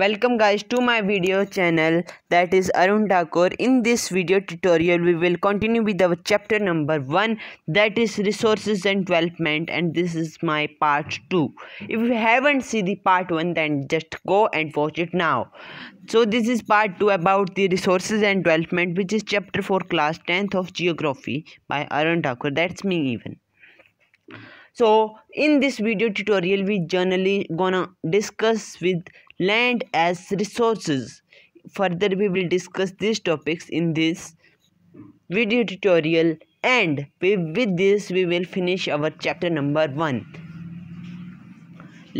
welcome guys to my video channel that is Arun Thakur in this video tutorial we will continue with our chapter number 1 that is resources and development and this is my part 2 if you haven't seen the part 1 then just go and watch it now so this is part 2 about the resources and development which is chapter 4 class 10th of geography by Arun Thakur that's me even so in this video tutorial we generally gonna discuss with land as resources further we will discuss these topics in this video tutorial and with this we will finish our chapter number 1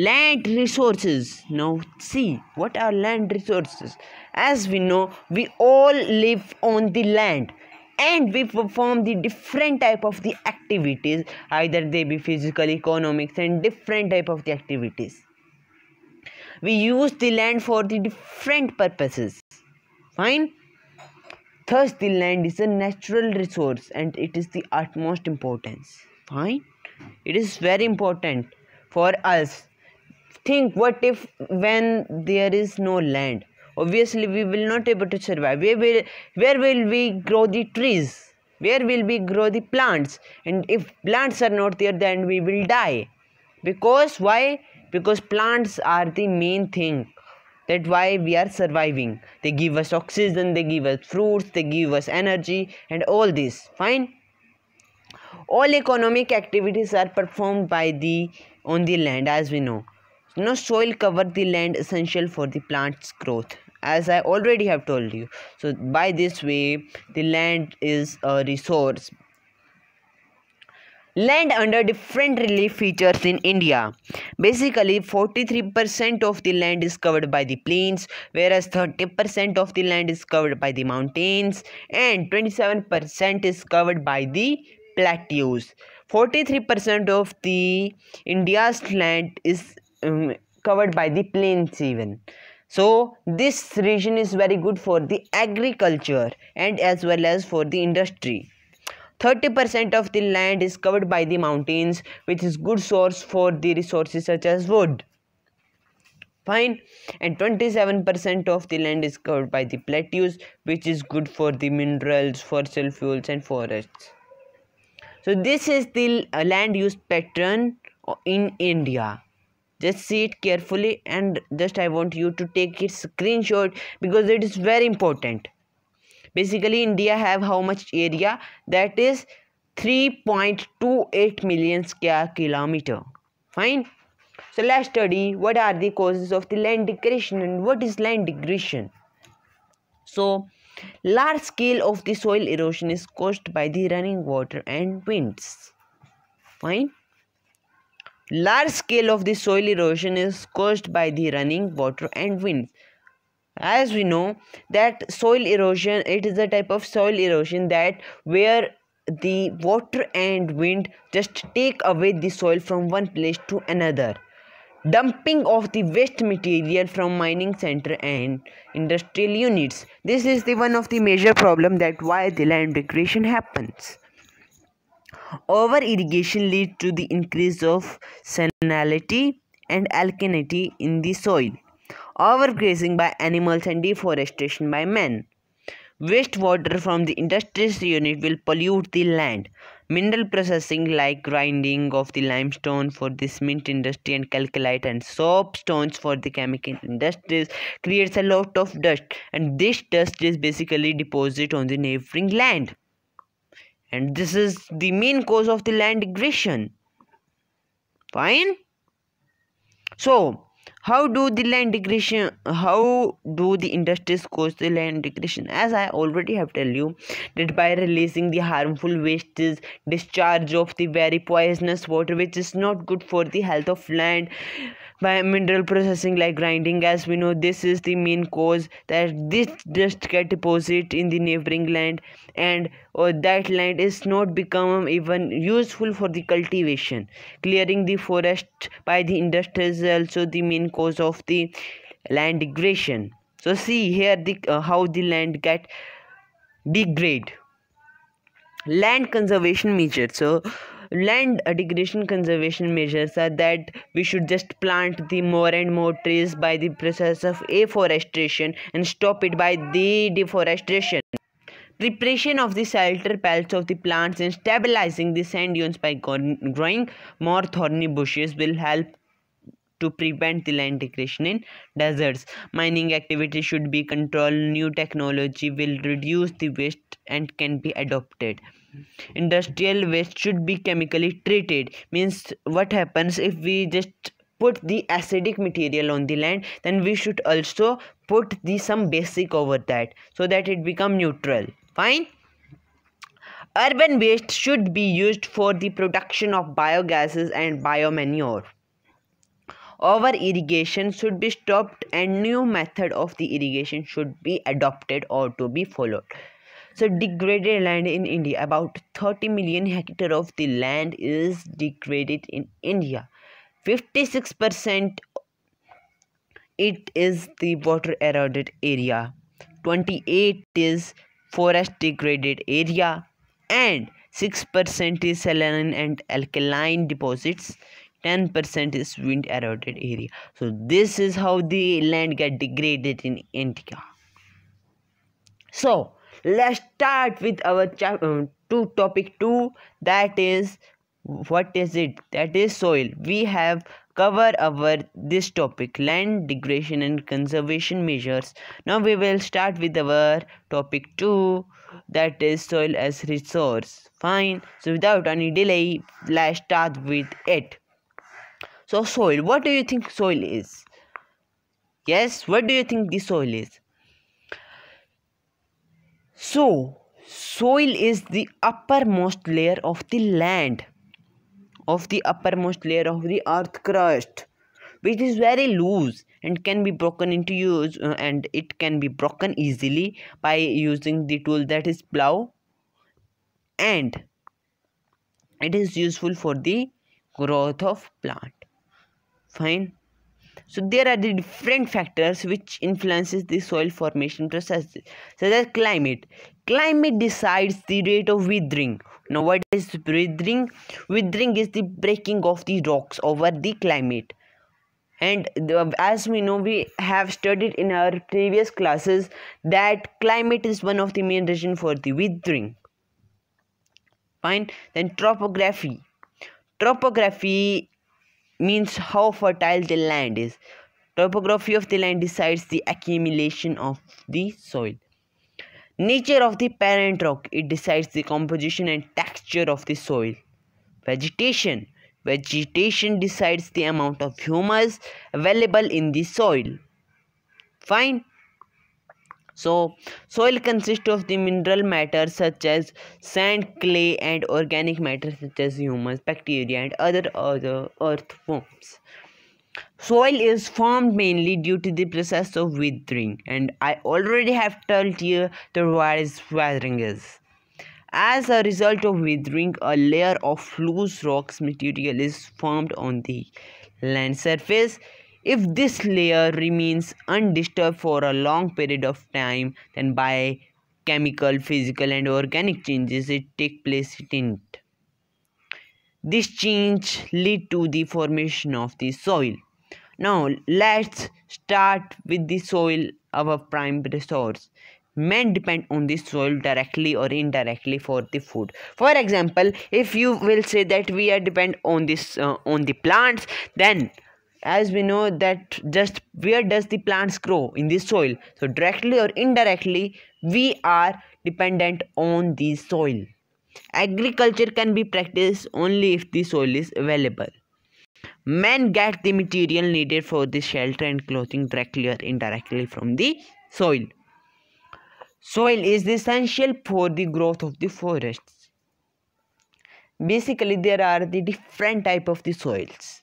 land resources now see what are land resources as we know we all live on the land and we perform the different type of the activities either they be physical economics and different type of the activities we use the land for the different purposes fine thus the land is a natural resource and it is the utmost importance fine it is very important for us think what if when there is no land obviously we will not able to survive where will where will we grow the trees where will we grow the plants and if plants are not there then we will die because why because plants are the main thing that why we are surviving they give us oxygen they give us fruits they give us energy and all this fine all economic activities are performed by the on the land as we know no soil cover the land essential for the plant's growth as i already have told you so by this way the land is a resource land under different relief features in India. Basically, 43% of the land is covered by the plains, whereas 30% of the land is covered by the mountains, and 27% is covered by the plateaus. 43% of the India's land is um, covered by the plains even. So this region is very good for the agriculture and as well as for the industry. 30% of the land is covered by the mountains which is good source for the resources such as wood fine and 27% of the land is covered by the plateaus which is good for the minerals fossil fuels and forests so this is the uh, land use pattern uh, in India just see it carefully and just I want you to take it screenshot because it is very important basically india have how much area that is 3.28 million square kilometer fine so let's study what are the causes of the land degradation and what is land degradation so large scale of the soil erosion is caused by the running water and winds fine large scale of the soil erosion is caused by the running water and winds as we know that soil erosion it is a type of soil erosion that where the water and wind just take away the soil from one place to another dumping of the waste material from mining center and industrial units this is the one of the major problem that why the land degradation happens over irrigation leads to the increase of salinity and alkalinity in the soil overgrazing by animals and deforestation by men. Wastewater from the industries unit will pollute the land. Mineral processing like grinding of the limestone for the cement industry and calcite and soapstones for the chemical industries creates a lot of dust and this dust is basically deposited on the neighboring land. And this is the main cause of the land degradation. Fine? So, how do the land degradation how do the industries cause the land degradation as i already have tell you that by releasing the harmful wastes discharge of the very poisonous water which is not good for the health of land by mineral processing like grinding as we know this is the main cause that this dust get deposited in the neighboring land and or uh, that land is not become even useful for the cultivation clearing the forest by the industries also the main cause of the land degradation so see here the uh, how the land get degrade land conservation measures so land degradation conservation measures are that we should just plant the more and more trees by the process of afforestation and stop it by the deforestation preparation of the shelter pelts of the plants and stabilizing the sand dunes by growing more thorny bushes will help to prevent the land degradation in deserts. Mining activity should be controlled. New technology will reduce the waste and can be adopted. Industrial waste should be chemically treated. Means what happens if we just put the acidic material on the land then we should also put the some basic over that so that it become neutral fine urban waste should be used for the production of biogases and biomanure over irrigation should be stopped and new method of the irrigation should be adopted or to be followed so degraded land in india about 30 million hectare of the land is degraded in india 56% it is the water eroded area 28 is forest degraded area and 6% is saline and alkaline deposits 10% is wind eroded area so this is how the land get degraded in india so let's start with our chapter uh, two topic two that is what is it that is soil we have covered our this topic land degradation and conservation measures now we will start with our topic two that is soil as resource fine so without any delay let's start with it so soil, what do you think soil is? Yes, what do you think the soil is? So, soil is the uppermost layer of the land, of the uppermost layer of the earth crust, which is very loose and can be broken into use uh, and it can be broken easily by using the tool that is plow and it is useful for the growth of plant fine so there are the different factors which influences the soil formation process such as climate climate decides the rate of withering now what is withering withering is the breaking of the rocks over the climate and as we know we have studied in our previous classes that climate is one of the main reason for the withering fine then topography topography means how fertile the land is. Topography of the land decides the accumulation of the soil. Nature of the parent rock, it decides the composition and texture of the soil. Vegetation, vegetation decides the amount of humus available in the soil. Fine. So, soil consists of the mineral matter such as sand, clay, and organic matter such as humus, bacteria, and other, other earth forms. Soil is formed mainly due to the process of withering, and I already have told you the is weathering is. As a result of withering, a layer of loose rocks material is formed on the land surface if this layer remains undisturbed for a long period of time, then by chemical, physical and organic changes it take place in it. This change lead to the formation of the soil. Now let's start with the soil, our primary source. Men depend on the soil directly or indirectly for the food. For example, if you will say that we are depend on this uh, on the plants, then as we know that just where does the plants grow in the soil so directly or indirectly we are dependent on the soil agriculture can be practiced only if the soil is available men get the material needed for the shelter and clothing directly or indirectly from the soil soil is essential for the growth of the forests basically there are the different type of the soils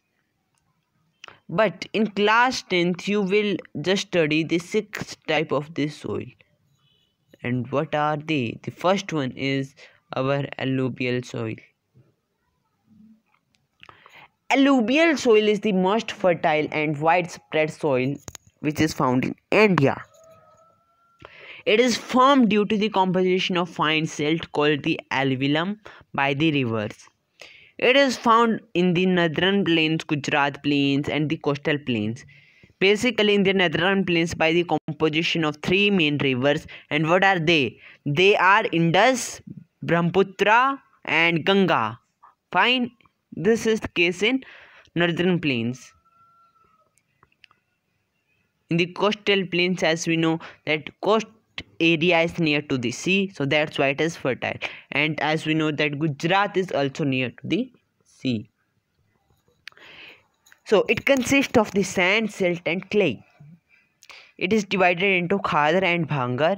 but in class 10th you will just study the sixth type of this soil and what are they the first one is our alluvial soil alluvial soil is the most fertile and widespread soil which is found in india it is formed due to the composition of fine silt called the alluvium by the rivers it is found in the northern plains, Gujarat plains and the coastal plains. Basically in the northern plains by the composition of three main rivers and what are they? They are Indus, Brahmaputra and Ganga. Fine, this is the case in northern plains. In the coastal plains as we know that coast area is near to the sea so that's why it is fertile and as we know that gujarat is also near to the sea so it consists of the sand silt and clay it is divided into khadar and bhangar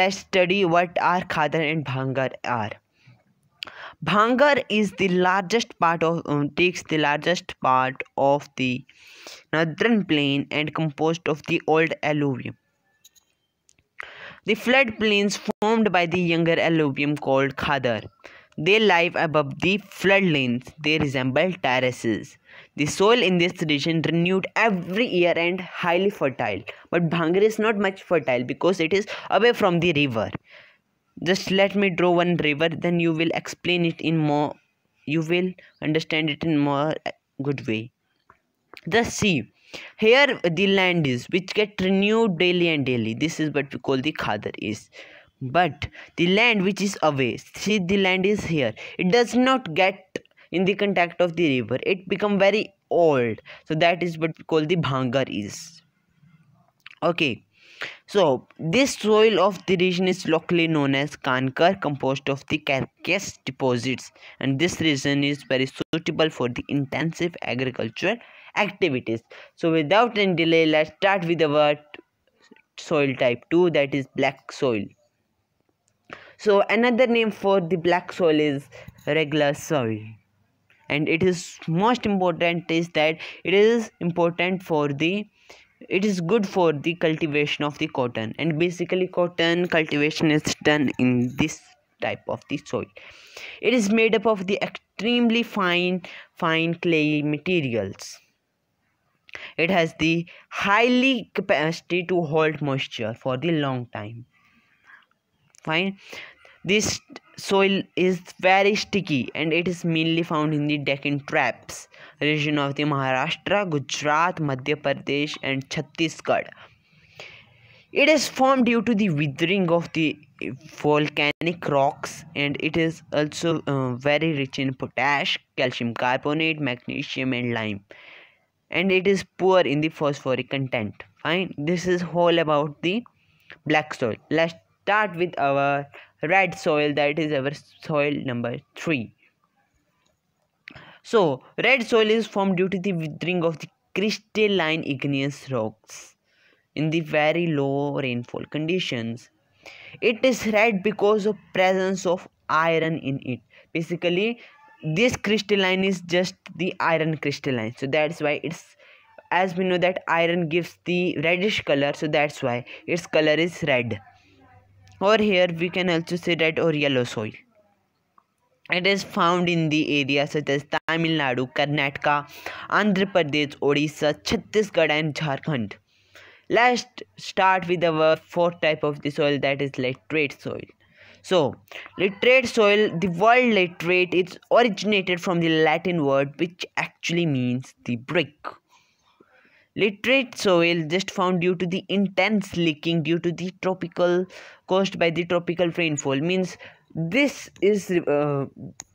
let's study what are khadar and bhangar are bhangar is the largest part of um, takes the largest part of the northern plain and composed of the old alluvium the floodplains formed by the younger alluvium called Khadar. They lie above the floodlands. They resemble terraces. The soil in this region renewed every year and highly fertile. But Bangar is not much fertile because it is away from the river. Just let me draw one river, then you will explain it in more. You will understand it in more uh, good way. The sea here the land is which get renewed daily and daily this is what we call the khadar is but the land which is away see the land is here it does not get in the contact of the river it become very old so that is what we call the bhangar is okay so this soil of the region is locally known as kankar composed of the calcareous deposits and this region is very suitable for the intensive agriculture activities. So without any delay, let's start with our soil type 2 that is black soil. So another name for the black soil is regular soil and it is most important is that it is important for the it is good for the cultivation of the cotton and basically cotton cultivation is done in this type of the soil it is made up of the extremely fine fine clay materials it has the highly capacity to hold moisture for the long time. Fine. This soil is very sticky and it is mainly found in the Deccan Traps region of the Maharashtra, Gujarat, Madhya Pradesh and Chhattisgarh. It is formed due to the withering of the volcanic rocks and it is also uh, very rich in potash, calcium carbonate, magnesium and lime and it is poor in the phosphoric content fine this is whole about the black soil let's start with our red soil that is our soil number 3 so red soil is formed due to the withering of the crystalline igneous rocks in the very low rainfall conditions it is red because of presence of iron in it basically this crystalline is just the iron crystalline so that's why it's as we know that iron gives the reddish color so that's why its color is red or here we can also say red or yellow soil it is found in the areas such as Tamil Nadu, Karnataka, Andhra Pradesh, Odisha, Chhattisgarh and Jharkhand. Let's start with our fourth type of the soil that is laterite soil. So, literate soil, the word literate, is originated from the Latin word which actually means the brick. Literate soil just found due to the intense leaking due to the tropical caused by the tropical rainfall means this is uh,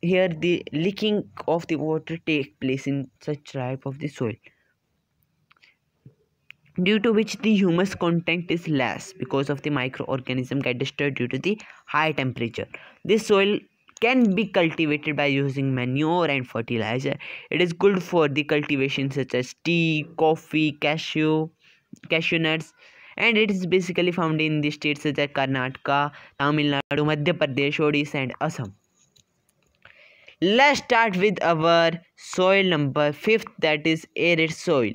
here the leaking of the water take place in such type of the soil due to which the humus content is less because of the microorganism get destroyed due to the high temperature. This soil can be cultivated by using manure and fertilizer. It is good for the cultivation such as tea, coffee, cashew, cashew nuts and it is basically found in the states such as Karnataka, Tamil Nadu, Madhya Pradesh, Odisha and Assam. Let's start with our soil number 5th that is arid soil.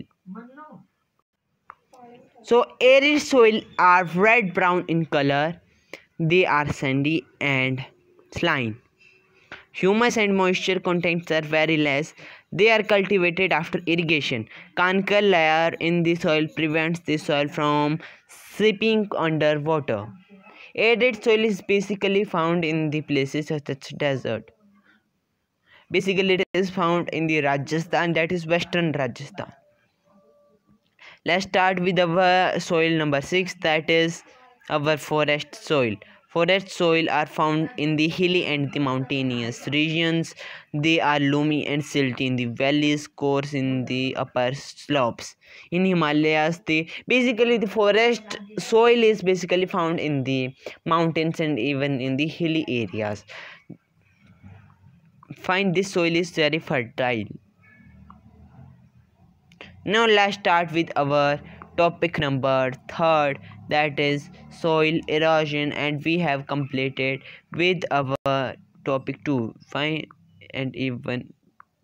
So arid soil are red brown in color. They are sandy and slime. Humus and moisture contents are very less. They are cultivated after irrigation. Conical layer in the soil prevents the soil from seeping under water. Arid soil is basically found in the places such as desert. Basically, it is found in the Rajasthan, that is western Rajasthan let's start with our soil number six that is our forest soil forest soil are found in the hilly and the mountainous regions they are loamy and silty in the valleys coarse in the upper slopes in himalayas the basically the forest soil is basically found in the mountains and even in the hilly areas find this soil is very fertile now let's start with our topic number third that is soil erosion and we have completed with our topic two fine and even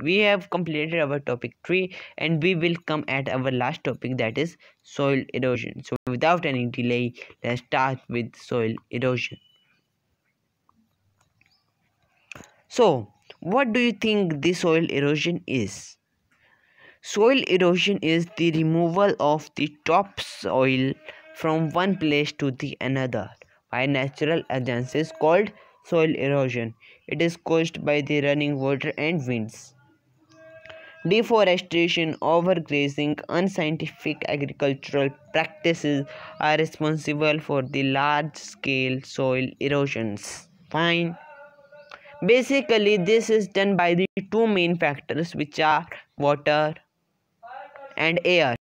we have completed our topic three and we will come at our last topic that is soil erosion so without any delay let's start with soil erosion so what do you think the soil erosion is Soil erosion is the removal of the topsoil from one place to the another by natural agencies called soil erosion. It is caused by the running water and winds. Deforestation, overgrazing, unscientific agricultural practices are responsible for the large scale soil erosions. Fine. Basically, this is done by the two main factors which are water and air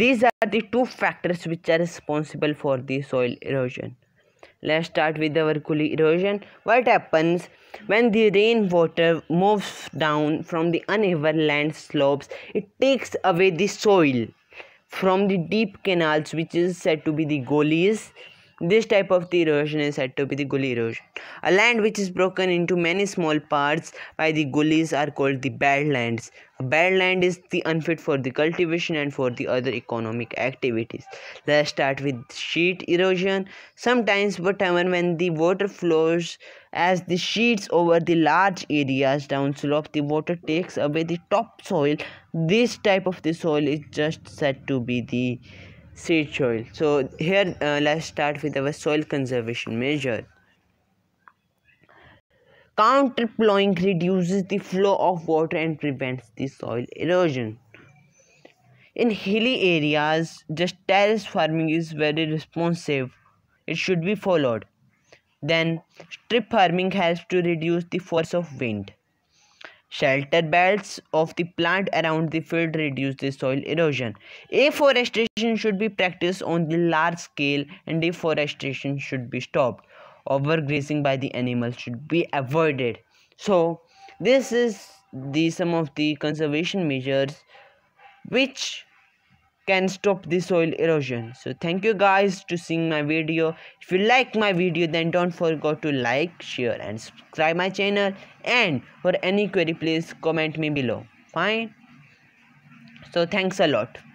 these are the two factors which are responsible for the soil erosion let's start with the vertical erosion what happens when the rainwater moves down from the uneven land slopes it takes away the soil from the deep canals which is said to be the gullies this type of the erosion is said to be the gully erosion. A land which is broken into many small parts by the gullies are called the bad lands. A land is the unfit for the cultivation and for the other economic activities. Let's start with sheet erosion. Sometimes whatever when the water flows as the sheets over the large areas downslope the water takes away the topsoil. This type of the soil is just said to be the seed soil so here uh, let's start with our soil conservation measure Counter plowing reduces the flow of water and prevents the soil erosion in hilly areas just terrace farming is very responsive it should be followed then strip farming helps to reduce the force of wind Shelter belts of the plant around the field reduce the soil erosion. Afforestation should be practiced on the large scale and deforestation should be stopped. Overgrazing by the animals should be avoided. So this is the some of the conservation measures which can stop the soil erosion so thank you guys to seeing my video if you like my video then don't forget to like share and subscribe my channel and for any query please comment me below fine so thanks a lot